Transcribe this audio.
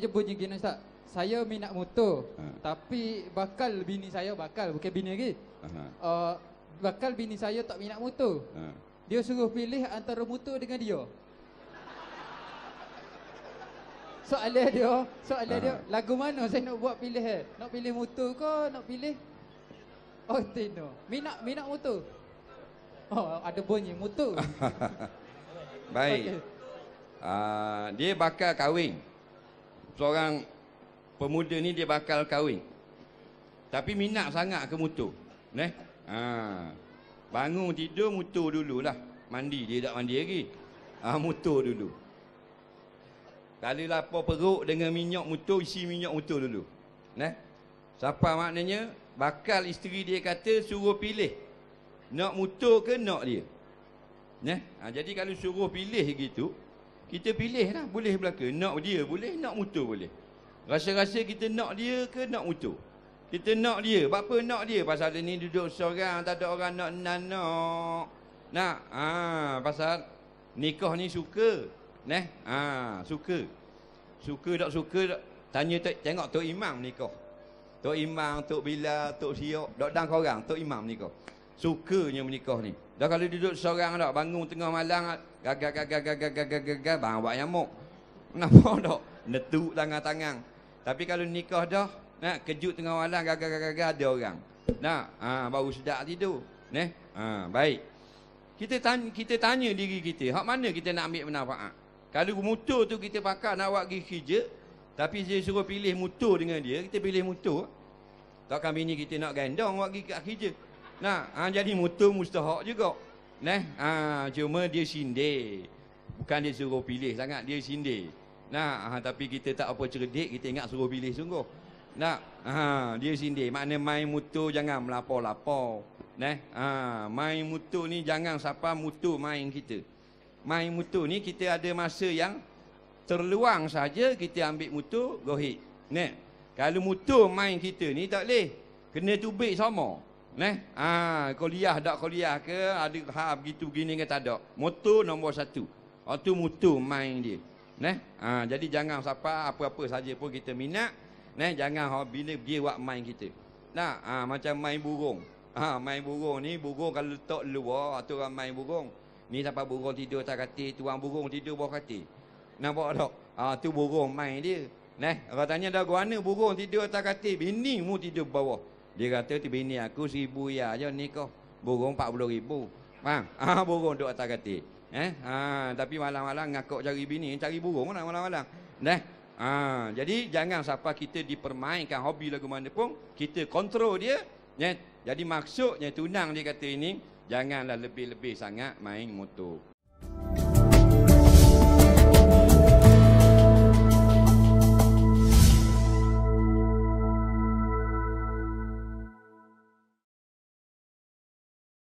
saya jemput je gini ustaz. Saya minat motor. Ha. Tapi bakal bini saya bakal bukan bini lagi. Ha. Uh, bakal bini saya tak minat motor. Ha. Dia suruh pilih antara motor dengan dia. Soalnya dia, soalan ha. dia, lagu mana saya nak buat pilih eh? Nak pilih motor ke nak pilih Oh, tino. Minat minat motor. Oh, ada bunyi motor. Baik. Okay. Uh, ah, dia bakal kahwin seorang pemuda ni dia bakal kahwin. Tapi minat sangat ke motor. Neh. Ha. Bangun tidur motor dululah. Mandi dia tak mandi lagi. Ah ha, motor dulu. Kali lapar perut dengan minyak mutu isi minyak mutu dulu. Neh. Siapa maknanya bakal isteri dia kata suruh pilih. Nak mutu ke nak dia. Neh. Ha, jadi kalau suruh pilih gitu, kita pilih lah boleh belaka nak dia boleh nak mutu boleh rasa-rasa kita nak dia ke nak mutu kita nak dia apa nak dia pasal dia ni duduk seorang tak ada orang nak nak nak nak ha, pasal nikah ni suka neh ha, suka suka tak suka tak. tanya tak tengok tok imam nikah tok imam tok bila tok siok dok dang korang tok imam nikah sukanya menikah ni. Dah kalau duduk seorang tak, bangun tengah malam, gagal, gagal, gagal, gagal, gagal, bang buat nyamuk. Kenapa tak? Netuk tangan-tangan. Tapi kalau nikah dah, nak kejut tengah malam, gagal, gagal, gagal, ada orang. Nak, ha, baru sedap tidur. neh, Ha, baik. Kita tanya, kita tanya diri kita, hak mana kita nak ambil manfaat? Kalau motor tu kita pakai nak buat pergi kerja, tapi dia suruh pilih motor dengan dia, kita pilih motor. kami ni kita nak gendong buat pergi kerja. Nah, ha, jadi mutum mustahak juga. neh. ha, cuma dia sindir. Bukan dia suruh pilih sangat, dia sindir. Nah, ha, tapi kita tak apa cerdik, kita ingat suruh pilih sungguh. Nah, ha, dia sindir. Makna main mutu jangan melapor-lapor. neh. ha, main mutu ni jangan siapa mutu main kita. Main mutu ni kita ada masa yang terluang saja kita ambil mutu, go neh. kalau mutu main kita ni tak boleh. Kena tubik sama. Neh, ha, kuliah tak kuliah ke, ada ha begitu gini ke tak ada. Moto nombor satu. Waktu ha, mutu main dia. Neh, ha, jadi jangan siapa apa-apa saja pun kita minat. Neh, jangan ha, bila dia buat main kita. Nah, ha, macam main burung. Ha, main burung ni, burung kalau letak luar, atau orang main burung. Ni sampai burung tidur tak kati, tuang burung tidur bawah kati. Nampak tak? Ha, burung main dia. Neh, orang tanya dah guana burung tidur tak kati, bini mu tidur bawah. Dia kata tu bini aku seribu ya je nikah. Burung empat puluh ribu. Faham? ah burung duduk atas katil. Eh? ah tapi malam-malam ngakuk cari bini, cari burung lah malam-malam. Dah? ah jadi jangan siapa kita dipermainkan hobi lagu mana pun, kita kontrol dia. Ya? Jadi maksudnya tunang dia kata ini, janganlah lebih-lebih sangat main motor.